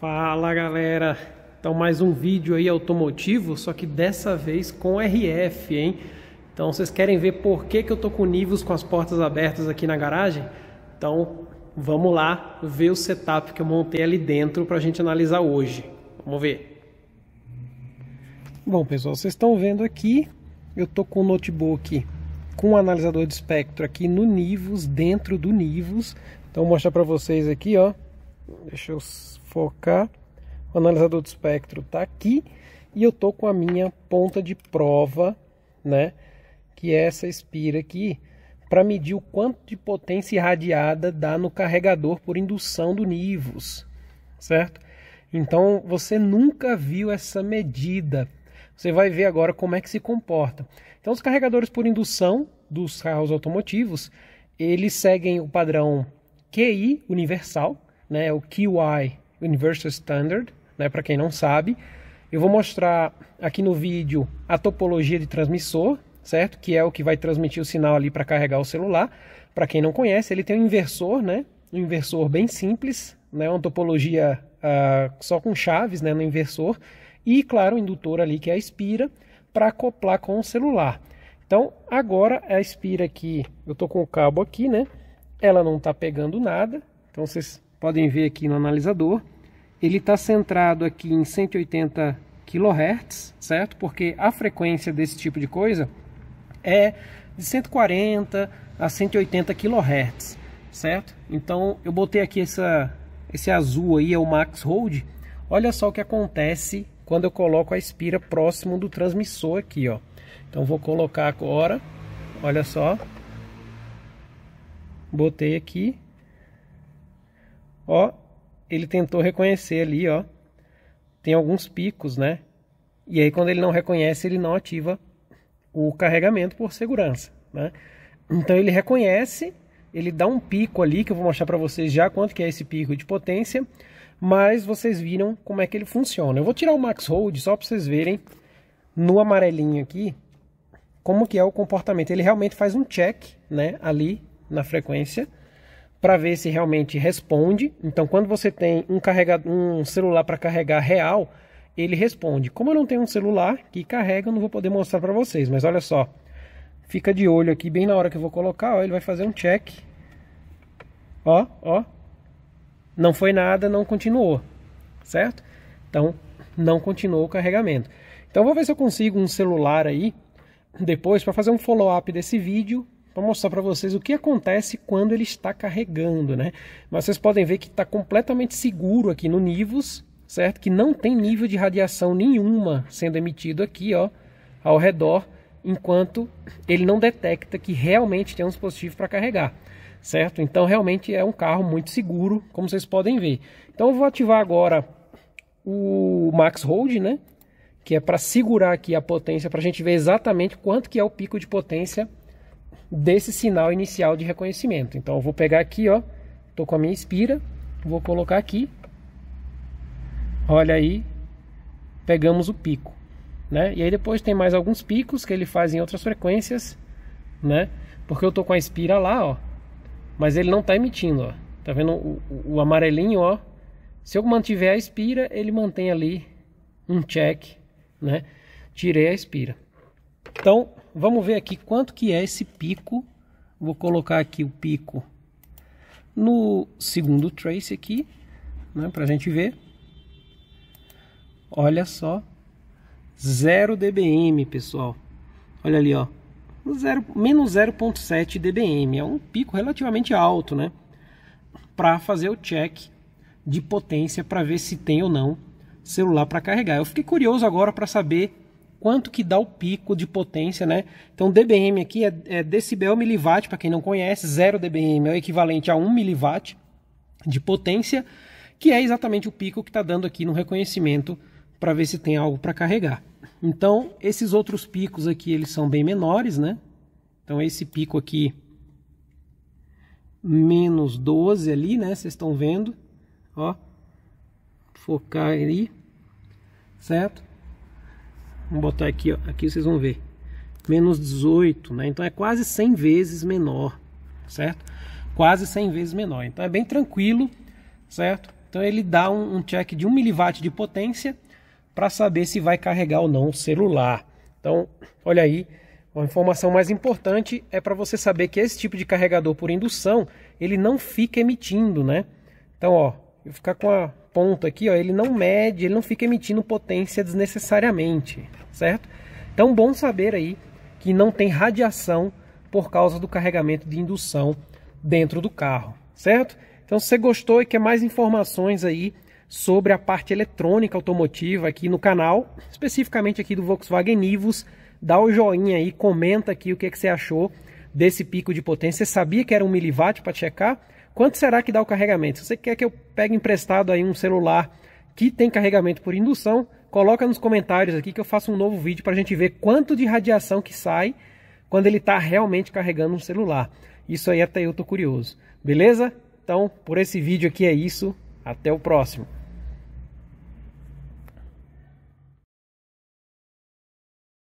Fala galera, então mais um vídeo aí automotivo, só que dessa vez com RF, hein? Então vocês querem ver por que, que eu tô com níveis com as portas abertas aqui na garagem? Então vamos lá ver o setup que eu montei ali dentro para a gente analisar hoje. Vamos ver. Bom pessoal, vocês estão vendo aqui, eu tô com o notebook com o analisador de espectro aqui no Nivus, dentro do Nivus. Então vou mostrar para vocês aqui, ó. Deixa eu focar. O analisador de espectro está aqui e eu estou com a minha ponta de prova, né? Que é essa espira aqui, para medir o quanto de potência irradiada dá no carregador por indução do nivus, certo? Então você nunca viu essa medida. Você vai ver agora como é que se comporta. Então os carregadores por indução dos carros automotivos, eles seguem o padrão QI universal, né? O QI Universal Standard, né, para quem não sabe. Eu vou mostrar aqui no vídeo a topologia de transmissor, certo? Que é o que vai transmitir o sinal ali para carregar o celular. Para quem não conhece, ele tem um inversor, né? Um inversor bem simples, né? Uma topologia ah, só com chaves, né? No inversor e, claro, o indutor ali que é a espira para acoplar com o celular. Então, agora a espira aqui, eu tô com o cabo aqui, né? Ela não está pegando nada. Então, vocês podem ver aqui no analisador, ele está centrado aqui em 180 kHz, certo? Porque a frequência desse tipo de coisa é de 140 a 180 kHz, certo? Então eu botei aqui essa, esse azul aí, é o max hold. Olha só o que acontece quando eu coloco a espira próximo do transmissor aqui, ó. Então vou colocar agora, olha só. Botei aqui, Ó, ele tentou reconhecer ali, ó. Tem alguns picos, né? E aí quando ele não reconhece, ele não ativa o carregamento por segurança, né? Então ele reconhece, ele dá um pico ali que eu vou mostrar para vocês já quanto que é esse pico de potência, mas vocês viram como é que ele funciona. Eu vou tirar o max hold só para vocês verem no amarelinho aqui como que é o comportamento. Ele realmente faz um check, né, ali na frequência para ver se realmente responde. Então, quando você tem um, carregador, um celular para carregar real, ele responde. Como eu não tenho um celular que carrega, eu não vou poder mostrar para vocês, mas olha só. Fica de olho aqui, bem na hora que eu vou colocar, ó, ele vai fazer um check. Ó, ó. Não foi nada, não continuou, certo? Então, não continuou o carregamento. Então, vou ver se eu consigo um celular aí, depois, para fazer um follow-up desse vídeo, para mostrar para vocês o que acontece quando ele está carregando, né? Mas vocês podem ver que está completamente seguro aqui no Nivus, certo? Que não tem nível de radiação nenhuma sendo emitido aqui, ó, ao redor, enquanto ele não detecta que realmente tem um dispositivo para carregar, certo? Então realmente é um carro muito seguro, como vocês podem ver. Então eu vou ativar agora o Max Hold, né? Que é para segurar aqui a potência, para a gente ver exatamente quanto que é o pico de potência desse sinal inicial de reconhecimento. Então eu vou pegar aqui, ó, tô com a minha espira, vou colocar aqui. Olha aí, pegamos o pico, né? E aí depois tem mais alguns picos que ele faz em outras frequências, né? Porque eu tô com a espira lá, ó, mas ele não tá emitindo, ó. Tá vendo o, o amarelinho, ó? Se eu mantiver a espira, ele mantém ali um check, né? Tirei a espira. Então, vamos ver aqui quanto que é esse pico. Vou colocar aqui o pico no segundo trace aqui, né, para a gente ver. Olha só, 0 dBm, pessoal. Olha ali, ó, zero, menos 0.7 dBm, é um pico relativamente alto, né? Para fazer o check de potência para ver se tem ou não celular para carregar. Eu fiquei curioso agora para saber quanto que dá o pico de potência, né? Então dBm aqui é, é decibel miliwatt, para quem não conhece, 0 dBm é o equivalente a 1 miliwatt de potência, que é exatamente o pico que está dando aqui no reconhecimento para ver se tem algo para carregar. Então esses outros picos aqui eles são bem menores, né? Então esse pico aqui menos 12 ali, né? Vocês estão vendo, ó, focar ali, certo? Vamos botar aqui, ó, aqui vocês vão ver. Menos 18, né? Então é quase 100 vezes menor, certo? Quase 100 vezes menor. Então é bem tranquilo, certo? Então ele dá um, um check de 1 mW de potência para saber se vai carregar ou não o celular. Então, olha aí, uma informação mais importante é para você saber que esse tipo de carregador por indução, ele não fica emitindo, né? Então, ó, eu ficar com a ponta aqui, ó, ele não mede, ele não fica emitindo potência desnecessariamente, certo? Então, bom saber aí que não tem radiação por causa do carregamento de indução dentro do carro, certo? Então, se você gostou e quer mais informações aí sobre a parte eletrônica automotiva aqui no canal, especificamente aqui do Volkswagen Nivus, dá o um joinha aí, comenta aqui o que, é que você achou desse pico de potência. Você sabia que era um miliwatt para checar? Quanto será que dá o carregamento? Se você quer que eu pegue emprestado aí um celular que tem carregamento por indução, coloca nos comentários aqui que eu faço um novo vídeo para a gente ver quanto de radiação que sai quando ele está realmente carregando um celular. Isso aí até eu tô curioso. Beleza? Então, por esse vídeo aqui é isso. Até o próximo.